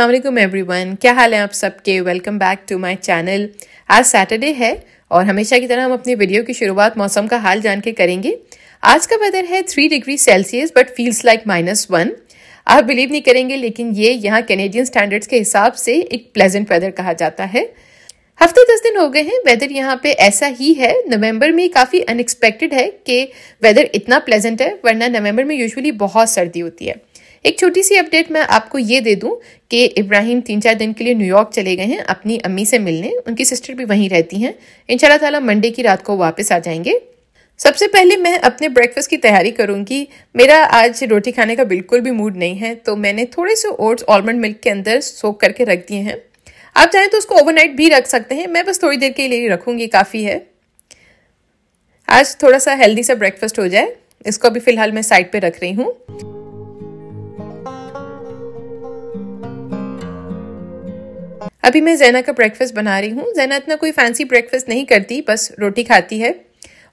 Aslam every one क्या हाल है आप सबके welcome back to my channel आज सैटरडे है और हमेशा की तरह हम अपनी वीडियो की शुरुआत मौसम का हाल जान के करेंगे आज का वेदर है three degree Celsius but feels like minus one आप बिलीव नहीं करेंगे लेकिन ये यहाँ कैनेडियन स्टैंडर्ड्स के हिसाब से एक प्लेजेंट वेदर कहा जाता है हफ्ते दस दिन हो गए हैं वेदर यहाँ पे ऐसा ही है नवंबर में काफ़ी अनएक्सपेक्टेड है कि वेदर इतना प्लेजेंट है वरना नवंबर में यूजुअली बहुत सर्दी होती है एक छोटी सी अपडेट मैं आपको ये दे दूं कि इब्राहिम तीन चार दिन के लिए न्यूयॉर्क चले गए हैं अपनी अम्मी से मिलने उनकी सिस्टर भी वहीं रहती हैं इन ताला मंडे की रात को वापस आ जाएंगे सबसे पहले मैं अपने ब्रेकफास्ट की तैयारी करूंगी मेरा आज रोटी खाने का बिल्कुल भी मूड नहीं है तो मैंने थोड़े से ओट्स आलमंड मिल्क के अंदर सोक करके रख दिए हैं आप चाहें तो उसको ओवरनाइट भी रख सकते हैं मैं बस थोड़ी देर के लिए रखूँगी काफ़ी है आज थोड़ा सा हेल्दी सा ब्रेकफास्ट हो जाए इसको अभी फ़िलहाल मैं साइड पर रख रही हूँ अभी मैं जैना का ब्रेकफास्ट बना रही हूँ जैना इतना कोई फैंसी ब्रेकफास्ट नहीं करती बस रोटी खाती है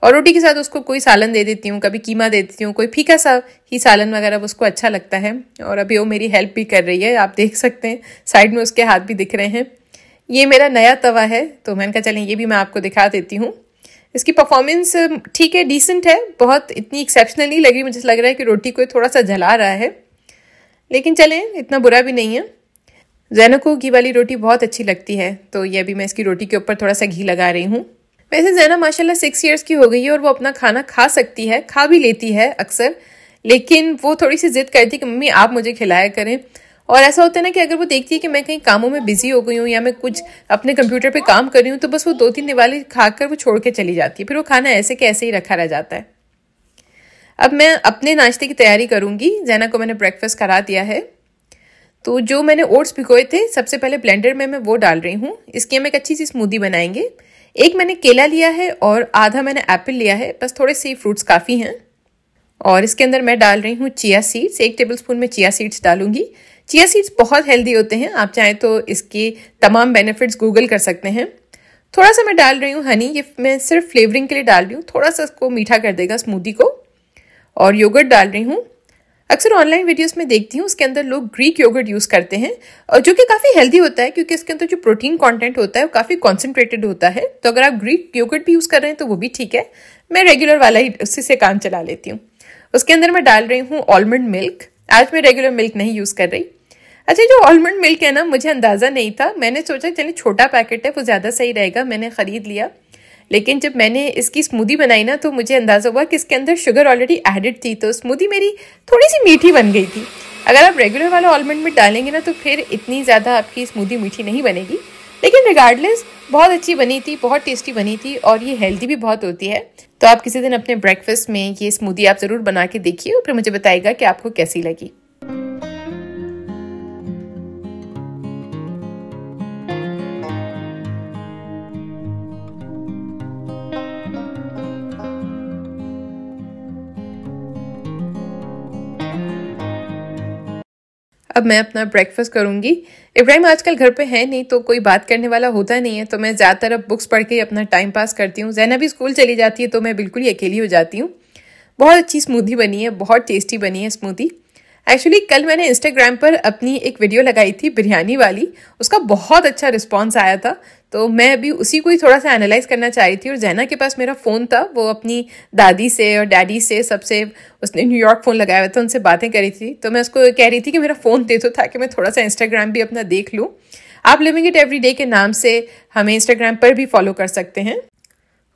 और रोटी के साथ उसको कोई सालन दे देती हूँ कभी कीमा दे देती हूँ कोई फीका सा ही सालन वगैरह उसको अच्छा लगता है और अभी वो मेरी हेल्प भी कर रही है आप देख सकते हैं साइड में उसके हाथ भी दिख रहे हैं ये मेरा नया तवा है तो मैंने कहा चलें ये भी मैं आपको दिखा देती हूँ इसकी परफॉर्मेंस ठीक है डिसेंट है बहुत इतनी एक्सेप्शनल नहीं लगी मुझे लग रहा है कि रोटी को थोड़ा सा जला रहा है लेकिन चलें इतना बुरा भी नहीं है जैनो को घी वाली रोटी बहुत अच्छी लगती है तो ये अभी मैं इसकी रोटी के ऊपर थोड़ा सा घी लगा रही हूँ वैसे जैना माशाल्लाह सिक्स इयर्स की हो गई है और वो अपना खाना खा सकती है खा भी लेती है अक्सर लेकिन वो थोड़ी सी जिद करती है कि मम्मी आप मुझे खिलाया करें और ऐसा होता है ना कि अगर वो देखती है कि मैं कहीं कामों में बिजी हो गई हूँ या मैं कुछ अपने कंप्यूटर पर काम कर रही हूँ तो बस वो दो तीन दिवाली खाकर वो छोड़ के चली जाती है फिर वो खाना ऐसे के ऐसे ही रखा रह जाता है अब मैं अपने नाश्ते की तैयारी करूँगी जैना को मैंने ब्रेकफास्ट करा दिया है तो जो मैंने ओट्स भिगोए थे सबसे पहले ब्लेंडर में मैं वो डाल रही हूँ इसकी हम एक अच्छी सी स्मूदी बनाएंगे एक मैंने केला लिया है और आधा मैंने एप्पल लिया है बस थोड़े से फ्रूट्स काफ़ी हैं और इसके अंदर मैं डाल रही हूँ चिया सीड्स एक टेबल स्पून में चिया सीड्स डालूंगी चिया सीड्स बहुत हेल्दी होते हैं आप चाहें तो इसके तमाम बेनिफिट्स गूगल कर सकते हैं थोड़ा सा मैं डाल रही हूँ हनी ये मैं सिर्फ फ्लेवरिंग के लिए डाल रही हूँ थोड़ा सा इसको मीठा कर देगा स्मूदी को और योगर्ट डाल रही हूँ अक्सर ऑनलाइन वीडियोस में देखती हूँ उसके अंदर लोग ग्रीक योगर्ट यूज़ करते हैं और जो कि काफ़ी हेल्दी होता है क्योंकि इसके अंदर जो प्रोटीन कंटेंट होता है वो काफ़ी कॉन्सेंट्रेटेड होता है तो अगर आप ग्रीक योगर्ट भी यूज़ कर रहे हैं तो वो भी ठीक है मैं रेगुलर वाला ही उसी से काम चला लेती हूँ उसके अंदर मैं डाल रही हूँ ऑलमंड मिल्क आज मैं रेगुलर मिल्क नहीं यूज़ कर रही अच्छा जो ऑलमंड मिल्क है ना मुझे अंदाज़ा नहीं था मैंने सोचा चलिए छोटा पैकेट है वो ज़्यादा सही रहेगा मैंने ख़रीद लिया लेकिन जब मैंने इसकी स्मूदी बनाई ना तो मुझे अंदाज़ा हुआ कि इसके अंदर शुगर ऑलरेडी एडिड थी तो स्मूदी मेरी थोड़ी सी मीठी बन गई थी अगर आप रेगुलर वाला ऑलमंड में डालेंगे ना तो फिर इतनी ज़्यादा आपकी स्मूदी मीठी नहीं बनेगी लेकिन रिगार्डलेस बहुत अच्छी बनी थी बहुत टेस्टी बनी थी और ये हेल्दी भी बहुत होती है तो आप किसी दिन अपने ब्रेकफास्ट में ये स्मूदी आप ज़रूर बना के देखिए और फिर मुझे बताएगा कि आपको कैसी लगी अब मैं अपना ब्रेकफास्ट करूंगी इब्राहिम आजकल घर पे है नहीं तो कोई बात करने वाला होता नहीं है तो मैं ज़्यादातर अब बुक्स पढ़ के अपना टाइम पास करती हूँ जैना भी स्कूल चली जाती है तो मैं बिल्कुल ही अकेली हो जाती हूँ बहुत अच्छी स्मूदी बनी है बहुत टेस्टी बनी है स्मूदी एक्चुअली कल मैंने इंस्टाग्राम पर अपनी एक वीडियो लगाई थी बिरयानी वाली उसका बहुत अच्छा रिस्पॉन्स आया था तो मैं अभी उसी को ही थोड़ा सा एनालाइज करना चाह रही थी और जैना के पास मेरा फ़ोन था वो अपनी दादी से और डैडी से सबसे उसने न्यूयॉर्क फ़ोन लगाया हुआ था उनसे बातें करी थी तो मैं उसको कह रही थी कि मेरा फ़ोन दे दो ताकि मैं थोड़ा सा इंस्टाग्राम भी अपना देख लूँ आप लिविंग इट एवरी डे के नाम से हमें इंस्टाग्राम पर भी फॉलो कर सकते हैं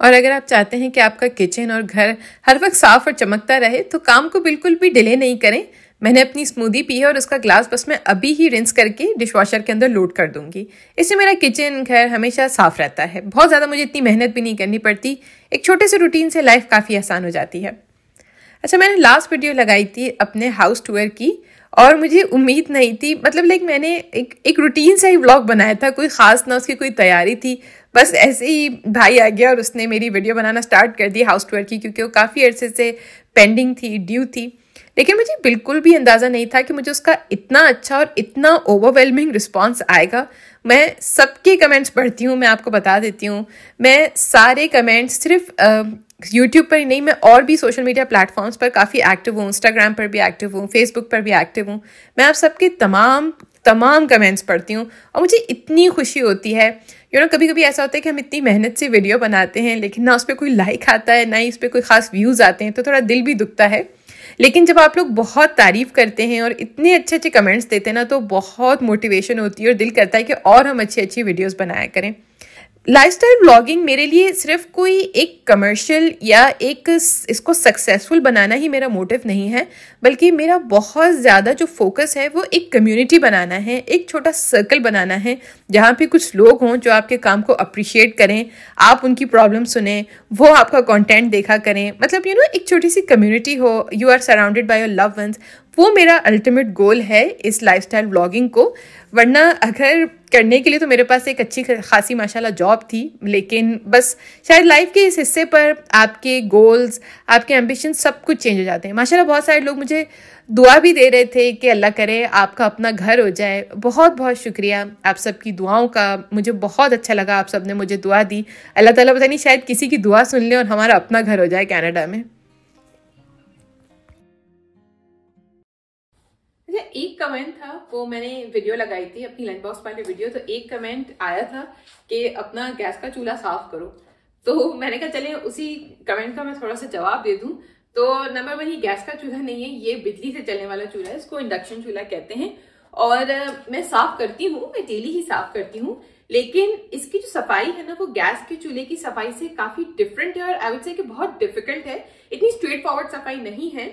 और अगर आप चाहते हैं कि आपका किचन और घर हर वक्त साफ और चमकता रहे तो काम को बिल्कुल भी डिले नहीं करें मैंने अपनी स्मूदी पी है और उसका ग्लास बस मैं अभी ही रिंस करके डिश वॉशर के अंदर लोड कर दूंगी इससे मेरा किचन घर हमेशा साफ रहता है बहुत ज़्यादा मुझे इतनी मेहनत भी नहीं करनी पड़ती एक छोटे से रूटीन से लाइफ काफ़ी आसान हो जाती है अच्छा मैंने लास्ट वीडियो लगाई थी अपने हाउस टूर की और मुझे उम्मीद नहीं थी मतलब लाइक मैंने एक एक रूटीन सा ही व्लॉग बनाया था कोई ख़ास ना उसकी कोई तैयारी थी बस ऐसे ही भाई आ गया और उसने मेरी वीडियो बनाना स्टार्ट कर दी हाउस टूर की क्योंकि वो काफ़ी अर्से से पेंडिंग थी ड्यू थी लेकिन मुझे बिल्कुल भी अंदाज़ा नहीं था कि मुझे उसका इतना अच्छा और इतना ओवरवेलमिंग रिस्पॉन्स आएगा मैं सबके कमेंट्स पढ़ती हूँ मैं आपको बता देती हूँ मैं सारे कमेंट्स सिर्फ यूट्यूब पर ही नहीं मैं और भी सोशल मीडिया प्लेटफॉर्म्स पर काफ़ी एक्टिव हूँ इंस्टाग्राम पर भी एक्टिव हूँ फेसबुक पर भी एक्टिव हूँ मैं आप सबके तमाम तमाम कमेंट्स पढ़ती हूँ और मुझे इतनी खुशी होती है यू नो कभी कभी ऐसा होता है कि हम इतनी मेहनत से वीडियो बनाते हैं लेकिन ना उस पर कोई लाइक आता है ना ही उस पर कोई ख़ास व्यूज़ आते हैं तो थोड़ा दिल भी दुखता है लेकिन जब आप लोग बहुत तारीफ़ करते हैं और इतने अच्छे अच्छे कमेंट्स देते हैं ना तो बहुत मोटिवेशन होती है और दिल करता है कि और हम अच्छी अच्छी वीडियोज़ बनाया करें लाइफस्टाइल ब्लॉगिंग मेरे लिए सिर्फ कोई एक कमर्शियल या एक इसको सक्सेसफुल बनाना ही मेरा मोटिव नहीं है बल्कि मेरा बहुत ज़्यादा जो फोकस है वो एक कम्युनिटी बनाना है एक छोटा सर्कल बनाना है जहाँ पे कुछ लोग हों जो आपके काम को अप्रिशिएट करें आप उनकी प्रॉब्लम सुने वो आपका कंटेंट देखा करें मतलब यू you नो know, एक छोटी सी कम्यूनिटी हो you are surrounded by your love once वो मेरा अल्टीमेट गोल है इस लाइफस्टाइल ब्लॉगिंग को वरना अगर करने के लिए तो मेरे पास एक अच्छी खासी माशाल्लाह जॉब थी लेकिन बस शायद लाइफ के इस हिस्से पर आपके गोल्स आपके एम्बिशन सब कुछ चेंज हो जाते हैं माशाल्लाह बहुत सारे लोग मुझे दुआ भी दे रहे थे कि अल्लाह करे आपका अपना घर हो जाए बहुत बहुत शुक्रिया आप सबकी दुआओं का मुझे बहुत अच्छा लगा आप सब ने मुझे दुआ दी अल्लाह ताला पता नहीं शायद किसी की दुआ सुन ले और हमारा अपना घर हो जाए कनाडा में अच्छा एक कमेंट था वो मैंने वीडियो लगाई थी अपनी लंच बॉक्स पार्टी वीडियो तो एक कमेंट आया था कि अपना गैस का चूल्हा साफ करो तो मैंने कहा चले उसी कमेंट का मैं थोड़ा सा जवाब दे दूँ तो नंबर वन ये गैस का चूल्हा नहीं है ये बिजली से चलने वाला चूल्हा है इसको इंडक्शन चूल्हा कहते हैं और मैं साफ करती हूँ मैं डेली ही साफ करती हूँ लेकिन इसकी जो सफाई है ना वो गैस के चूल्हे की सफाई से काफी डिफरेंट है और आई वुड से कि बहुत डिफिकल्ट है इतनी स्ट्रेट फॉरवर्ड सफाई नहीं है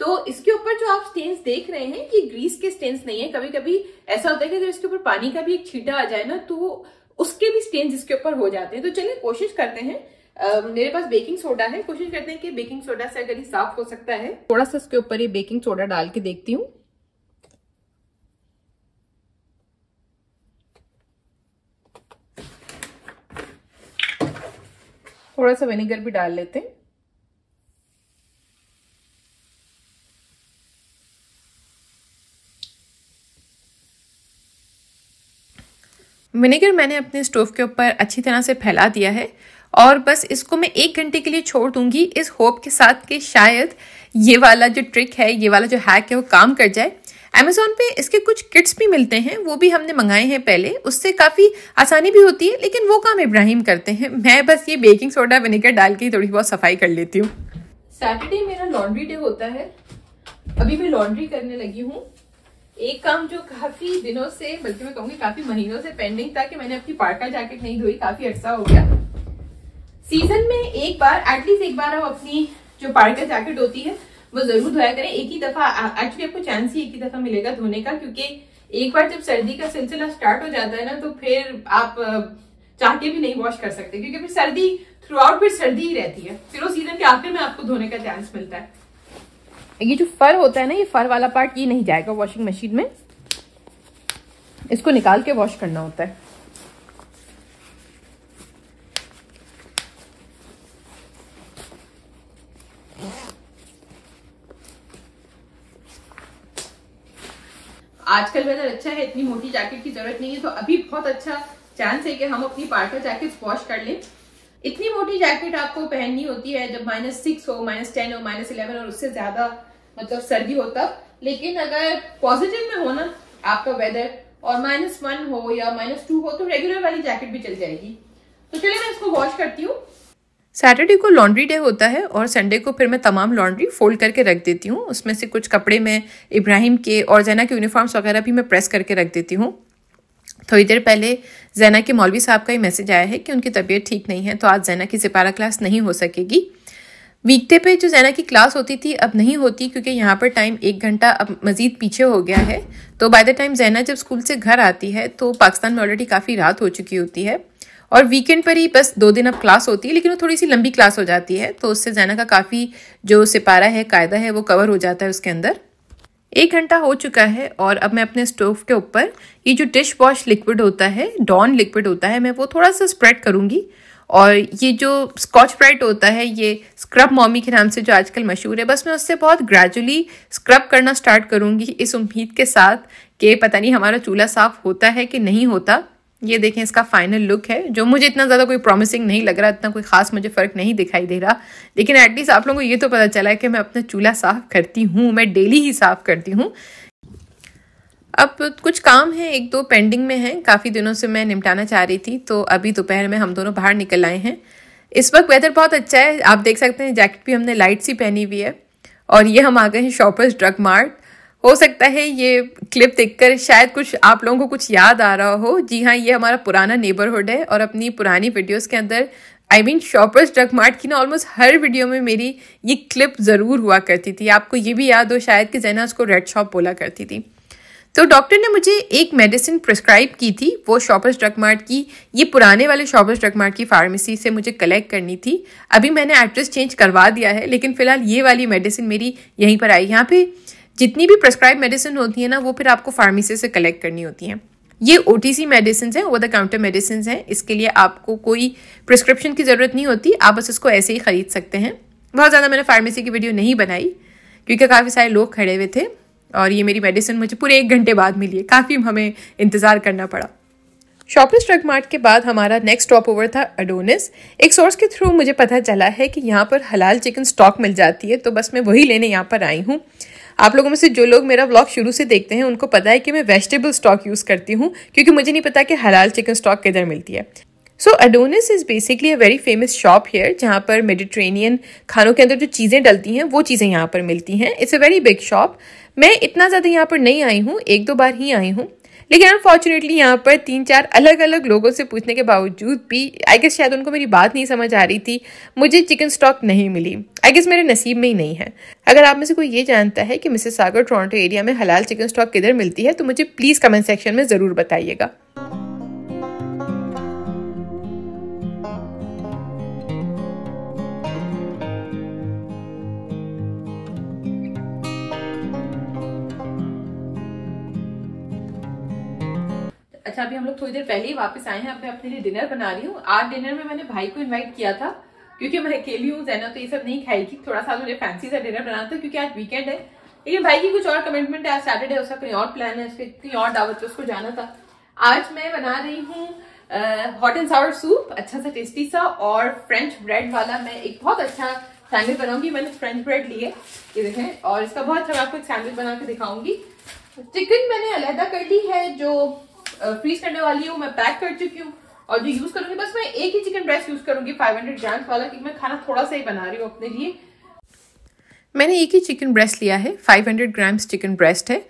तो इसके ऊपर जो आप स्टेन्स देख रहे हैं ये ग्रीस के स्टेन्स नहीं है कभी कभी ऐसा होता है कि अगर इसके ऊपर पानी का भी एक छीटा आ जाए ना तो उसके भी स्टेन्स इसके ऊपर हो जाते हैं तो चलिए कोशिश करते हैं Uh, मेरे पास बेकिंग सोडा है कोशिश करते हैं कि बेकिंग सोडा से अगर ये साफ हो सकता है थोड़ा सा इसके ऊपर ये बेकिंग सोडा डाल के देखती हूँ थोड़ा सा विनेगर भी डाल लेते हैं विनेगर मैंने अपने स्टोव के ऊपर अच्छी तरह से फैला दिया है और बस इसको मैं एक घंटे के लिए छोड़ दूंगी इस होप के साथ कि शायद ये वाला जो ट्रिक है ये वाला जो हैक है वो काम कर जाए अमेज़ोन पे इसके कुछ किट्स भी मिलते हैं वो भी हमने मंगाए हैं पहले उससे काफ़ी आसानी भी होती है लेकिन वो काम इब्राहिम करते हैं मैं बस ये बेकिंग सोडा विनेगर डाल के थोड़ी बहुत सफाई कर लेती हूँ सैटरडे मेरा लॉन्ड्री डे होता है अभी मैं लॉन्ड्री करने लगी हूँ एक काम जो काफी दिनों से बल्कि मैं कहूंगी काफी महीनों से पेंडिंग था कि मैंने अपनी पार्का जैकेट नहीं धोई काफी अच्छा हो गया सीजन में एक बार एटलीस्ट एक बार आप अपनी जो पार्का जैकेट होती है वो जरूर धोया करें एक ही दफा एक्चुअली आपको चांस ही एक ही दफा मिलेगा धोने का क्योंकि एक बार जब सर्दी का सिलसिला स्टार्ट हो जाता है ना तो फिर आप चाह के भी नहीं वॉश कर सकते क्योंकि फिर सर्दी थ्रू आउट फिर सर्दी ही रहती है फिर वो सीजन के आखिर में आपको धोने का चांस मिलता है ये जो फर होता है ना ये फर वाला पार्ट ये नहीं जाएगा वॉशिंग मशीन में इसको निकाल के वॉश करना होता है आजकल वेदर अच्छा है इतनी मोटी जैकेट की जरूरत नहीं है तो अभी बहुत अच्छा चांस है कि हम अपनी पार्कर जैकेट वॉश कर लें इतनी मोटी जैकेट आपको पहननी होती है जब माइनस सिक्स हो माइनस टेन हो माइनस इलेवन और उससे ज्यादा मतलब सर्दी हो तब लेकिन अगर पॉजिटिव में हो ना आपका वेदर और माइनस वन हो या माइनस टू हो तो रेगुलर वाली जैकेट भी चल जाएगी तो चलिए मैं इसको वॉश करती हूँ सैटरडे को लॉन्ड्री डे होता है और संडे को फिर मैं तमाम लॉन्ड्री फोल्ड करके रख देती हूँ उसमें से कुछ कपड़े मैं इब्राहिम के और जैना के यूनिफॉर्म्स वगैरह भी मैं प्रेस करके रख देती हूँ थोड़ी देर पहले जैना के मौलवी साहब का ही मैसेज आया है कि उनकी तबीयत ठीक नहीं है तो आज जैना की सिपारा क्लास नहीं हो सकेगी वीकडे पे जो जैना की क्लास होती थी अब नहीं होती क्योंकि यहाँ पर टाइम एक घंटा अब मज़ीद पीछे हो गया है तो बाय द टाइम जैना जब स्कूल से घर आती है तो पाकिस्तान में ऑलरेडी काफ़ी रात हो चुकी होती है और वीकेंड पर ही बस दो दिन अब क्लास होती है लेकिन वो थोड़ी सी लंबी क्लास हो जाती है तो उससे जैना का काफ़ी जो सिपारा है कायदा है वो कवर हो जाता है उसके अंदर एक घंटा हो चुका है और अब मैं अपने स्टोव के ऊपर ये जो डिश वॉश लिक्विड होता है डॉन लिक्विड होता है मैं वो थोड़ा सा स्प्रेड करूँगी और ये जो स्कॉच ब्राइट होता है ये स्क्रब मॉमी के नाम से जो आजकल मशहूर है बस मैं उससे बहुत ग्रेजुअली स्क्रब करना स्टार्ट करूँगी इस उम्मीद के साथ कि पता नहीं हमारा चूल्हा साफ़ होता है कि नहीं होता ये देखें इसका फाइनल लुक है जो मुझे इतना ज़्यादा कोई प्रॉमिसिंग नहीं लग रहा इतना कोई ख़ास मुझे फ़र्क नहीं दिखाई दे रहा लेकिन एटलीस्ट आप लोगों को ये तो पता चला है कि मैं अपना चूल्हा साफ़ करती हूँ मैं डेली ही साफ़ करती हूँ अब कुछ काम है एक दो पेंडिंग में हैं काफ़ी दिनों से मैं निपटाना चाह रही थी तो अभी दोपहर में हम दोनों बाहर निकल आए हैं इस वक्त वेदर बहुत अच्छा है आप देख सकते हैं जैकेट भी हमने लाइट सी पहनी हुई है और ये हम आ गए हैं शॉपर्स ड्रग मार्ट हो सकता है ये क्लिप देखकर शायद कुछ आप लोगों को कुछ याद आ रहा हो जी हाँ ये हमारा पुराना नेबरहुड है और अपनी पुरानी वीडियोस के अंदर I mean Shoppers Drug Mart की ना ऑलमोस्ट हर वीडियो में मेरी ये क्लिप ज़रूर हुआ करती थी आपको ये भी याद हो शायद कि जैना उसको रेड शॉप बोला करती थी तो डॉक्टर ने मुझे एक मेडिसिन प्रिस्क्राइब की थी वो शॉपर्स ड्रग मार्ट की ये पुराने वाले शॉपर्स ड्रग मार्ट की फार्मेसी से मुझे कलेक्ट करनी थी अभी मैंने एड्रेस चेंज करवा दिया है लेकिन फ़िलहाल ये वाली मेडिसिन मेरी यहीं पर आई यहाँ पे जितनी भी प्रिस्क्राइब मेडिसिन होती है ना वो फिर आपको फार्मेसी से कलेक्ट करनी होती हैं ये ओ टी सी मेडिसिन हैं ओवर द काउंटर मेडिसिन हैं इसके लिए आपको कोई प्रिस्क्रिप्शन की ज़रूरत नहीं होती आप बस इसको ऐसे ही ख़रीद सकते हैं बहुत ज़्यादा मैंने फार्मेसी की वीडियो नहीं बनाई क्योंकि काफ़ी सारे लोग खड़े हुए थे और ये मेरी मेडिसिन मुझे पूरे एक घंटे बाद मिली है काफ़ी हमें इंतज़ार करना पड़ा शॉपलेस ड्रग मार्ट के बाद हमारा नेक्स्ट स्टॉप ओवर था अडोनिस एक सोर्स के थ्रू मुझे पता चला है कि यहाँ पर हलाल चिकन स्टॉक मिल जाती है तो बस मैं वही लेने यहाँ पर आई हूँ आप लोगों में से जो लोग मेरा ब्लॉग शुरू से देखते हैं उनको पता है कि मैं वेजिटेबल स्टॉक यूज़ करती हूँ क्योंकि मुझे नहीं पता कि हलाल चिकन स्टॉक किधर मिलती है so Adonis is basically a very famous shop here जहाँ पर मेडिट्रेनियन खानों के अंदर जो चीज़ें डलती हैं वो चीज़ें यहाँ पर मिलती हैं it's a very big shop मैं इतना ज़्यादा यहाँ पर नहीं आई हूँ एक दो बार ही आई हूँ लेकिन अनफॉर्चुनेटली यहाँ पर तीन चार अलग अलग लोगों से पूछने के बावजूद भी आई गेस शायद उनको मेरी बात नहीं समझ आ रही थी मुझे चिकन स्टॉक नहीं मिली आई गेस मेरे नसीब में ही नहीं है अगर आप में से कोई ये जानता है कि मिसेस सागर टोरंटो एरिया में हलाल चिकन स्टॉक किधर मिलती है तो मुझे प्लीज़ कमेंट सेक्शन में ज़रूर बताइएगा थोड़ी देर पहले ही वापस आए हैं अब मैं अपने लिए डिनर बना रही हूँ आज डिनर में मैंने भाई को इनवाइट किया था क्योंकि मैं अकेली हूँ जैना तो ये सब नहीं खाएगी थोड़ा सा मुझे फैंसी सा डिनर बनाना था क्योंकि आज वीकेंड है लेकिन भाई की कुछ और कमिटमेंट है आज सैटरडे उसका कहीं और प्लान है उसके कहीं और दावत उसको जाना था आज मैं बना रही हूँ हॉट एंड सावर सूप अच्छा सा टेस्टी सा और फ्रेंच ब्रेड वाला मैं एक बहुत अच्छा सैंडविच बनाऊंगी मैंने फ्रेंच ब्रेड लिए देखें और इसका बहुत अच्छा मैं आपको एक सैंडविच बना के दिखाऊंगी चिकन मैंने अलहदा कर ली है जो फ्रीज करने वाली हूँ मैं पैक कर चुकी हूँ और जो यूज करूंगी बस मैं एक ही चिकन ब्रेस्ट यूज करूंगी 500 हंड्रेड ग्राम्स वाला क्योंकि मैं खाना थोड़ा सा ही बना रही हूँ अपने लिए मैंने एक ही चिकन ब्रेस्ट लिया है 500 हंड्रेड ग्राम्स चिकन ब्रेस्ट है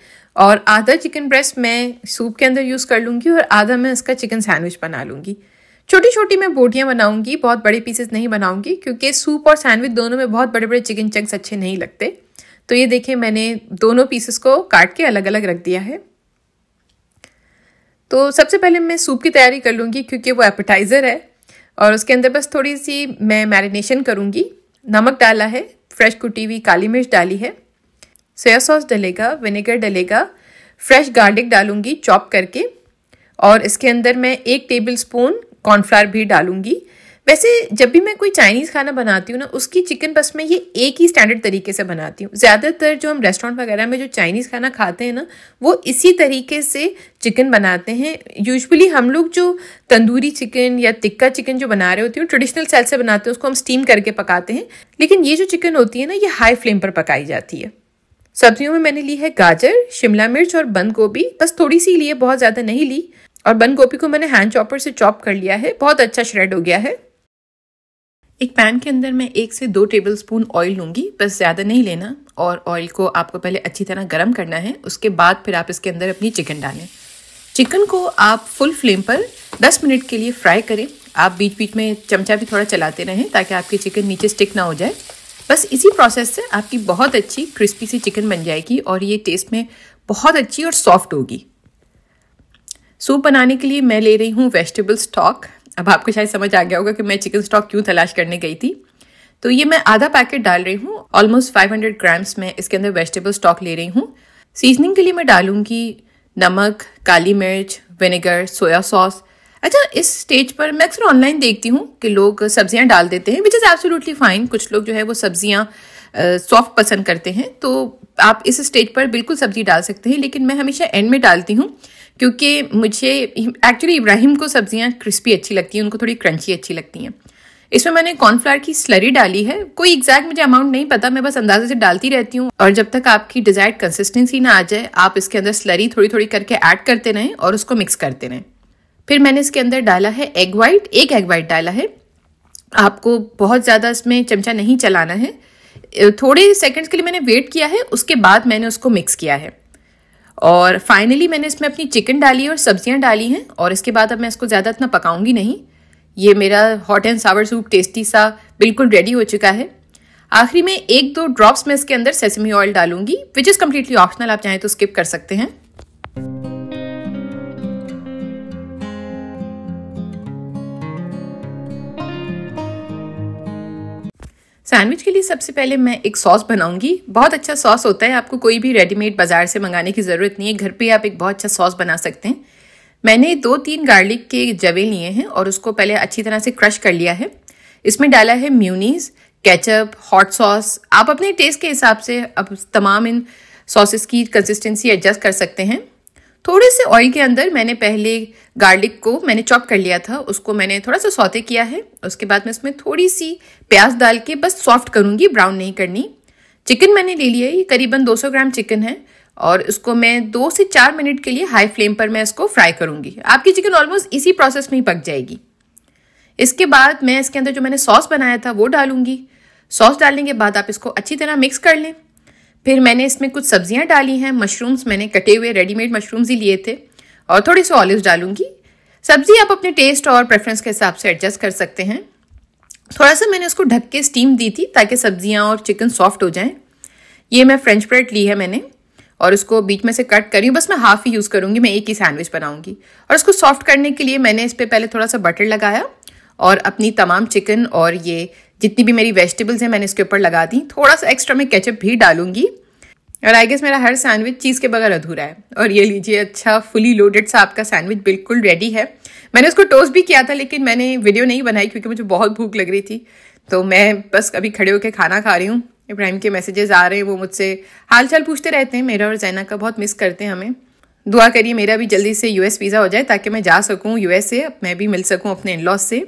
और आधा चिकन ब्रेस्ट मैं सूप के अंदर यूज़ कर लूँगी और आधा मैं इसका चिकन सैंडविच बना लूँगी छोटी छोटी मैं बोटियाँ बनाऊँगी बहुत बड़े पीसेस नहीं बनाऊँगी क्योंकि सूप और सैंडविच दोनों में बहुत बड़े बड़े चिकन चंक्स अच्छे नहीं लगते तो ये देखें मैंने दोनों पीसेस को काट के अलग अलग रख दिया है तो सबसे पहले मैं सूप की तैयारी कर लूँगी क्योंकि वो एपेटाइज़र है और उसके अंदर बस थोड़ी सी मैं मैरिनेशन करूँगी नमक डाला है फ्रेश कुटी हुई काली मिर्च डाली है सोया सॉस डलेगा विनेगर डलेगा फ्रेश गार्लिक डालूँगी चॉप करके और इसके अंदर मैं एक टेबल स्पून कॉर्नफ्लावर भी डालूँगी वैसे जब भी मैं कोई चाइनीज़ खाना बनाती हूँ ना उसकी चिकन बस मैं ये एक ही स्टैंडर्ड तरीके से बनाती हूँ ज़्यादातर जो हम रेस्टोरेंट वगैरह में जो चाइनीज़ खाना खाते हैं ना वो इसी तरीके से चिकन बनाते हैं यूजुअली हम लोग जो तंदूरी चिकन या तिक्का चिकन जो बना रहे होते हैं ट्रेडिशनल सेल से बनाते हैं उसको हम स्टीम करके पकाते हैं लेकिन ये जो चिकन होती है ना ये हाई फ्लेम पर पकाई जाती है सब्जियों में मैंने ली है गाजर शिमला मिर्च और बंद गोभी बस थोड़ी सी ली है बहुत ज़्यादा नहीं ली और बंद गोभी को मैंने हैंड चॉपर से चॉप कर लिया है बहुत अच्छा श्रेड हो गया है एक पैन के अंदर मैं एक से दो टेबल स्पून ऑयल लूँगी बस ज़्यादा नहीं लेना और ऑयल को आपको पहले अच्छी तरह गर्म करना है उसके बाद फिर आप इसके अंदर अपनी चिकन डालें चिकन को आप फुल फ्लेम पर 10 मिनट के लिए फ्राई करें आप बीच बीच में चमचा भी थोड़ा चलाते रहें ताकि आपकी चिकन नीचे स्टिक ना हो जाए बस इसी प्रोसेस से आपकी बहुत अच्छी क्रिस्पी सी चिकन बन जाएगी और ये टेस्ट में बहुत अच्छी और सॉफ्ट होगी सूप बनाने के लिए मैं ले रही हूँ वेजिटेबल स्टॉक अब आपको शायद समझ आ गया होगा कि मैं चिकन स्टॉक क्यों तलाश करने गई थी तो ये मैं आधा पैकेट डाल रही हूँ ऑलमोस्ट 500 ग्राम्स में इसके अंदर वेजिटेबल स्टॉक ले रही हूँ सीजनिंग के लिए मैं डालूँगी नमक काली मिर्च विनेगर सोया सॉस अच्छा इस स्टेज पर मैं अक्सर ऑनलाइन देखती हूँ कि लोग सब्जियाँ डाल देते हैं विच इज़ एब्सोल्युटली फाइन कुछ लोग जो है वो सब्जियाँ सॉफ्ट पसंद करते हैं तो आप इस स्टेज पर बिल्कुल सब्जी डाल सकते हैं लेकिन मैं हमेशा एंड में डालती हूँ क्योंकि मुझे एक्चुअली इब्राहिम को सब्जियां क्रिस्पी अच्छी लगती हैं उनको थोड़ी क्रंची अच्छी लगती हैं इसमें मैंने कॉर्नफ्लावर की स्लरी डाली है कोई एग्जैक्ट मुझे अमाउंट नहीं पता मैं बस अंदाजे से डालती रहती हूँ और जब तक आपकी डिजायर्ड कंसिस्टेंसी ना आ जाए आप इसके अंदर स्लरी थोड़ी थोड़ी करके ऐड करते रहें और उसको मिक्स करते रहें फिर मैंने इसके अंदर डाला है एग वाइट एक एग वाइट डाला है आपको बहुत ज़्यादा इसमें चमचा नहीं चलाना है थोड़े सेकंड्स के लिए मैंने वेट किया है उसके बाद मैंने उसको मिक्स किया है और फाइनली मैंने इसमें अपनी चिकन डाली और सब्जियां डाली हैं और इसके बाद अब मैं इसको ज़्यादा इतना पकाऊंगी नहीं ये मेरा hot and sour soup tasty सा बिल्कुल रेडी हो चुका है आखिरी में एक दो ड्रॉप्स मैं इसके अंदर सेसमी ऑयल डालूंगी विच इज़ कम्प्लीटली ऑप्शनल आप चाहें तो स्किप कर सकते हैं सैंडविच के लिए सबसे पहले मैं एक सॉस बनाऊंगी बहुत अच्छा सॉस होता है आपको कोई भी रेडीमेड बाज़ार से मंगाने की ज़रूरत नहीं है घर पे आप एक बहुत अच्छा सॉस बना सकते हैं मैंने दो तीन गार्लिक के जवे लिए हैं और उसको पहले अच्छी तरह से क्रश कर लिया है इसमें डाला है म्यूनीस केचप हॉट सॉस आप अपने टेस्ट के हिसाब से अब तमाम इन सॉसेस की कंसिस्टेंसी एडजस्ट कर सकते हैं थोड़े से ऑयल के अंदर मैंने पहले गार्लिक को मैंने चॉप कर लिया था उसको मैंने थोड़ा सा सौते किया है उसके बाद मैं इसमें थोड़ी सी प्याज डाल के बस सॉफ्ट करूँगी ब्राउन नहीं करनी चिकन मैंने ले लिया है ये करीबन 200 ग्राम चिकन है और इसको मैं दो से चार मिनट के लिए हाई फ्लेम पर मैं इसको फ्राई करूँगी आपकी चिकन ऑलमोस्ट इसी प्रोसेस में ही पक जाएगी इसके बाद मैं इसके अंदर जो मैंने सॉस बनाया था वो डालूंगी सॉस डालने के बाद आप इसको अच्छी तरह मिक्स कर लें फिर मैंने इसमें कुछ सब्जियां डाली हैं मशरूम्स मैंने कटे हुए रेडीमेड मशरूम्स ही लिए थे और थोड़ी सी ऑलिव डालूंगी सब्जी आप अपने टेस्ट और प्रेफरेंस के हिसाब से एडजस्ट कर सकते हैं थोड़ा सा मैंने उसको ढक के स्टीम दी थी ताकि सब्जियां और चिकन सॉफ्ट हो जाएं ये मैं फ्रेंच ब्रेड ली है मैंने और उसको बीच में से कट करी बस मैं हाफ ही यूज़ करूँगी मैं एक ही सैंडविच बनाऊँगी और उसको सॉफ्ट करने के लिए मैंने इस पर पहले थोड़ा सा बटर लगाया और अपनी तमाम चिकन और ये जितनी भी मेरी वेजिटेबल्स हैं मैंने इसके ऊपर लगा दी थोड़ा सा एक्स्ट्रा मैं केचप भी डालूंगी और आई गेस मेरा हर सैंडविच चीज़ के बगैर अधूरा है और ये लीजिए अच्छा फुली लोडेड सा आपका सैंडविच बिल्कुल रेडी है मैंने उसको टोस्ट भी किया था लेकिन मैंने वीडियो नहीं बनाई क्योंकि मुझे बहुत भूख लग रही थी तो मैं बस अभी खड़े होकर खाना खा रही हूँ इब्राहिम के मैसेजेस आ रहे हैं वो मुझसे हाल चाल पूछते रहते हैं मेरा और जैना का बहुत मिस करते हैं हमें दुआ करिए मेरा भी जल्दी से यूएस वीज़ा हो जाए ताकि मैं जा सकूँ यूएस से मैं भी मिल सकूँ अपने इन लॉज से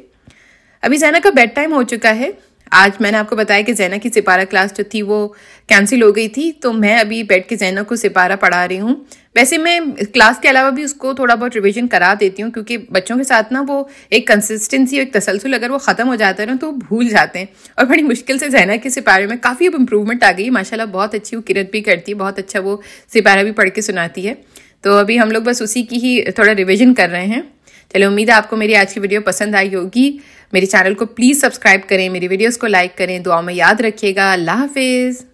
अभी जैना का बेड टाइम हो चुका है आज मैंने आपको बताया कि जैना की सिपारा क्लास जो थी वो कैंसिल हो गई थी तो मैं अभी बैठ के जैना को सिपारा पढ़ा रही हूँ वैसे मैं क्लास के अलावा भी उसको थोड़ा बहुत रिविजन करा देती हूँ क्योंकि बच्चों के साथ ना वो एक कंसिस्टेंसी एक तसलसल अगर वो ख़त्म हो जाता है ना तो भूल जाते हैं और बड़ी मुश्किल से जहना के सिपारे में काफ़ी अब इम्प्रूवमेंट आ गई माशाल्लाह बहुत अच्छी वो किरत भी करती है बहुत अच्छा वो सिपारा भी पढ़ के सुनाती है तो अभी हम लोग बस उसी की ही थोड़ा रिविजन कर रहे हैं चलिए उम्मीद है आपको मेरी आज की वीडियो पसंद आई होगी मेरे चैनल को प्लीज़ सब्सक्राइब करें मेरी वीडियोज़ को लाइक करें दुआ में याद रखिएगा अल्लाह हाफिज़